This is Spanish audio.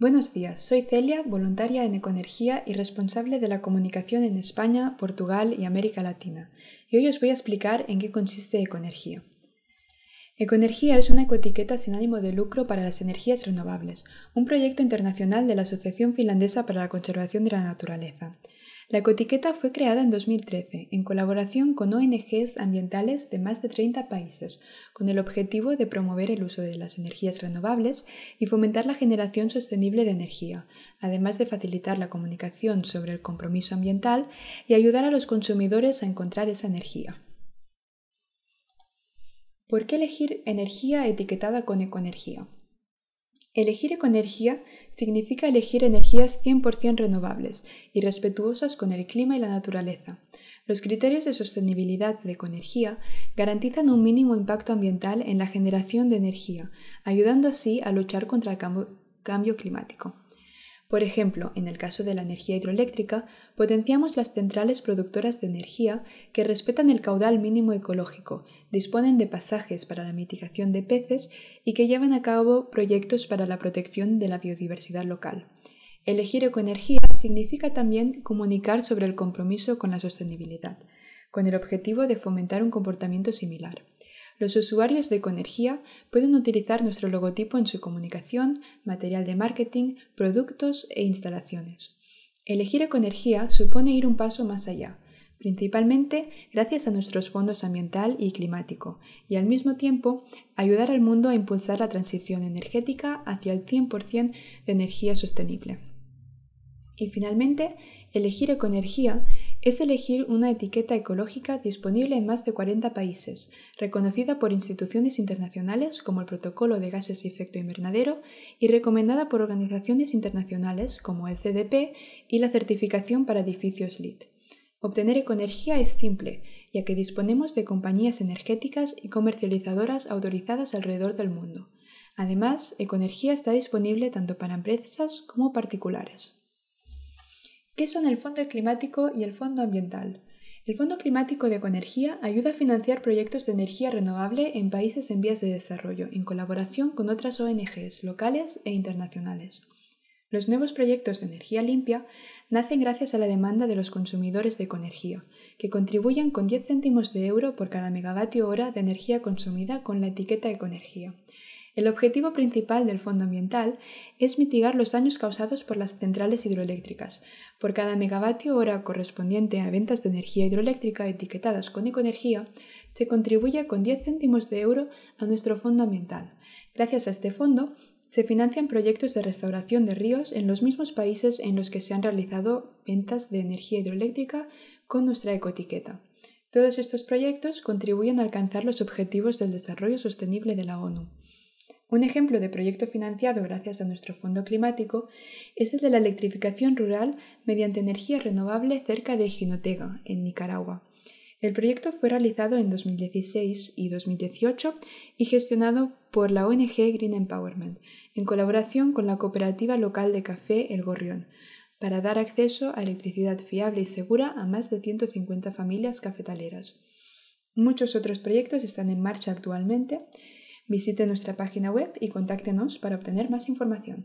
Buenos días, soy Celia, voluntaria en Ecoenergía y responsable de la comunicación en España, Portugal y América Latina, y hoy os voy a explicar en qué consiste Ecoenergía. Econergía es una ecoetiqueta sin ánimo de lucro para las energías renovables, un proyecto internacional de la Asociación Finlandesa para la Conservación de la Naturaleza. La ecoetiqueta fue creada en 2013 en colaboración con ONGs ambientales de más de 30 países, con el objetivo de promover el uso de las energías renovables y fomentar la generación sostenible de energía, además de facilitar la comunicación sobre el compromiso ambiental y ayudar a los consumidores a encontrar esa energía. ¿Por qué elegir energía etiquetada con ecoenergía? Elegir ecoenergía significa elegir energías 100% renovables y respetuosas con el clima y la naturaleza. Los criterios de sostenibilidad de Econergía garantizan un mínimo impacto ambiental en la generación de energía, ayudando así a luchar contra el cambio climático. Por ejemplo, en el caso de la energía hidroeléctrica, potenciamos las centrales productoras de energía que respetan el caudal mínimo ecológico, disponen de pasajes para la mitigación de peces y que llevan a cabo proyectos para la protección de la biodiversidad local. Elegir ecoenergía significa también comunicar sobre el compromiso con la sostenibilidad, con el objetivo de fomentar un comportamiento similar. Los usuarios de Econergía pueden utilizar nuestro logotipo en su comunicación, material de marketing, productos e instalaciones. Elegir Econergía supone ir un paso más allá, principalmente gracias a nuestros fondos ambiental y climático, y al mismo tiempo ayudar al mundo a impulsar la transición energética hacia el 100% de energía sostenible. Y finalmente, elegir ecoenergía es elegir una etiqueta ecológica disponible en más de 40 países, reconocida por instituciones internacionales como el Protocolo de Gases y Efecto Invernadero y recomendada por organizaciones internacionales como el CDP y la certificación para edificios LEED. Obtener ecoenergía es simple, ya que disponemos de compañías energéticas y comercializadoras autorizadas alrededor del mundo. Además, ecoenergía está disponible tanto para empresas como particulares. ¿Qué son el Fondo Climático y el Fondo Ambiental? El Fondo Climático de Econergía ayuda a financiar proyectos de energía renovable en países en vías de desarrollo, en colaboración con otras ONGs locales e internacionales. Los nuevos proyectos de energía limpia nacen gracias a la demanda de los consumidores de Econergía, que contribuyen con 10 céntimos de euro por cada megavatio hora de energía consumida con la etiqueta ecoenergía. El objetivo principal del Fondo Ambiental es mitigar los daños causados por las centrales hidroeléctricas. Por cada megavatio hora correspondiente a ventas de energía hidroeléctrica etiquetadas con ecoenergía, se contribuye con 10 céntimos de euro a nuestro Fondo Ambiental. Gracias a este fondo, se financian proyectos de restauración de ríos en los mismos países en los que se han realizado ventas de energía hidroeléctrica con nuestra ecoetiqueta. Todos estos proyectos contribuyen a alcanzar los objetivos del desarrollo sostenible de la ONU. Un ejemplo de proyecto financiado gracias a nuestro Fondo Climático es el de la electrificación rural mediante energía renovable cerca de Jinotega, en Nicaragua. El proyecto fue realizado en 2016 y 2018 y gestionado por la ONG Green Empowerment, en colaboración con la cooperativa local de café El Gorrión, para dar acceso a electricidad fiable y segura a más de 150 familias cafetaleras. Muchos otros proyectos están en marcha actualmente Visite nuestra página web y contáctenos para obtener más información.